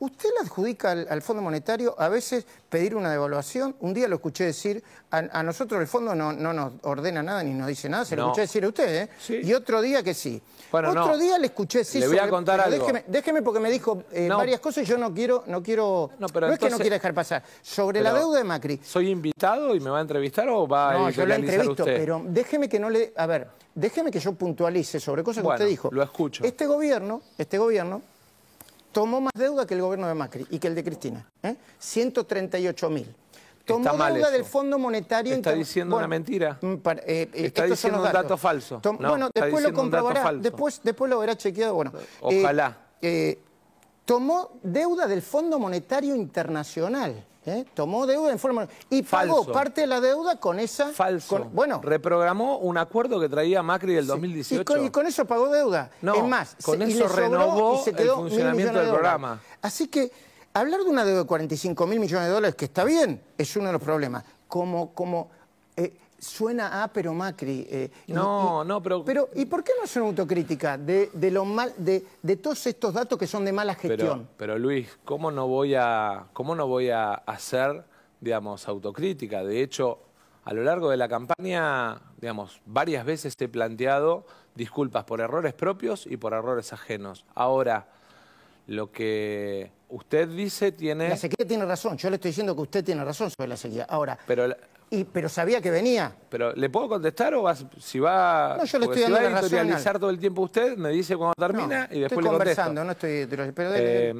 Usted le adjudica al, Fondo Monetario a veces pedir una devaluación. Un día lo escuché decir, a, nosotros el Fondo no, no, nos ordena nada ni nos dice nada, se lo escuché decir a usted, ¿eh? Y otro día que sí. otro día le escuché decir... Le voy a contar algo. Déjeme, porque me dijo eh, varias cosas y yo no quiero... No, quiero, no, pero es que no quiera dejar pasar. Sobre la deuda de Macri. ¿Soy invitado y me va a entrevistar o va a No, yo la entrevisto, pero déjeme que no le... A ver, déjeme que yo puntualice sobre cosas que usted dijo. lo escucho. Este gobierno, este gobierno tomó más deuda que el gobierno de Macri y que el de Cristina. 138 ¿eh? mil. Tomó deuda del Fondo Monetario... Está diciendo una mentira. está diciendo un dato falso. bueno, después lo comprobará. Después, lo verá chequeado. Bueno, eh, Ojalá. Eh, tomó deuda del Fondo Monetario Internacional. ¿eh? Tomó deuda en forma y pagó parte de la deuda con esa. Falso. bueno, Reprogramó un acuerdo que traía Macri del y con eso pagó deuda. No, es más, con eso renovó el funcionamiento del programa. Así que hablar de una deuda de 45 mil millones de dólares, que está bien, es uno de los problemas. Como, como eh, suena a pero Macri. Eh, no, no, pero... Pero, ¿y por qué no es una autocrítica de, mal, de, todos estos datos que son de mala gestión? Pero, Luis, ¿cómo no voy a, cómo no voy a hacer, digamos, autocrítica? De hecho, a lo largo de la campaña, digamos, varias veces he planteado disculpas por errores propios y por errores ajenos. Ahora, lo que usted dice tiene... La sequía tiene razón, yo le estoy diciendo que usted tiene razón sobre la sequía. Ahora, pero sabía que venía. Pero, ¿le puedo contestar o si va, no, yo le estoy si a editorializar todo el tiempo usted, me dice cuando termina y después le contesto. no estoy... Eh,